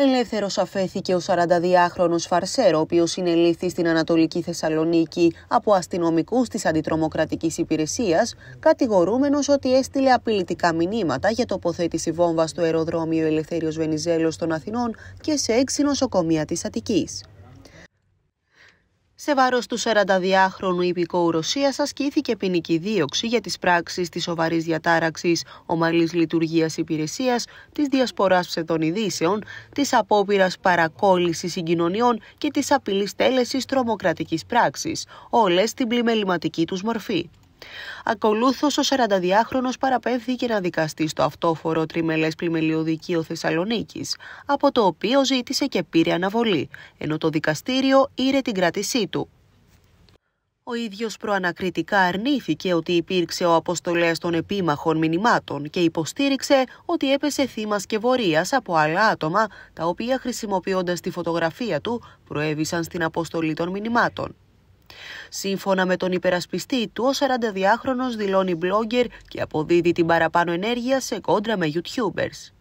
Ελεύθερος αφέθηκε ο 42χρονος Φαρσέρο, ο οποίος συνελήφθη στην Ανατολική Θεσσαλονίκη από αστυνομικούς της Αντιτρομοκρατικής Υπηρεσίας, κατηγορούμενος ότι έστειλε απειλητικά μηνύματα για τοποθέτηση βόμβας στο αεροδρόμιο Ελευθέριος Βενιζέλος των Αθηνών και σε έξι νοσοκομεία της Αττικής. Σε βάρος του 42χρονου υπηκόου Ρωσίας ασκήθηκε ποινική δίωξη για τις πράξεις της σοβαρής διατάραξης, ομαλής λειτουργίας υπηρεσίας, της διασποράς ψευδών ειδήσεων, της απόπειρας παρακόλλησης συγκοινωνιών και της απειλής τέλεσης τρομοκρατικής πράξης, όλες στην πλημεληματική τους μορφή. Ακολούθως, ο 42χρονο παραπέμφθηκε να δικαστεί στο αυτόφορο τριμελές πλημελιωδικείο Θεσσαλονίκης, από το οποίο ζήτησε και πήρε αναβολή, ενώ το δικαστήριο ήρε την κράτησή του. Ο ίδιος προανακριτικά αρνήθηκε ότι υπήρξε ο αποστολές των επίμαχων μηνυμάτων και υποστήριξε ότι έπεσε θύμα σκευωρίας από άλλα άτομα, τα οποία χρησιμοποιώντας τη φωτογραφία του προέβησαν στην αποστολή των μηνυμάτων. Σύμφωνα με τον υπερασπιστή του, ο 42χρονος δηλώνει blogger και αποδίδει την παραπάνω ενέργεια σε κόντρα με YouTubers.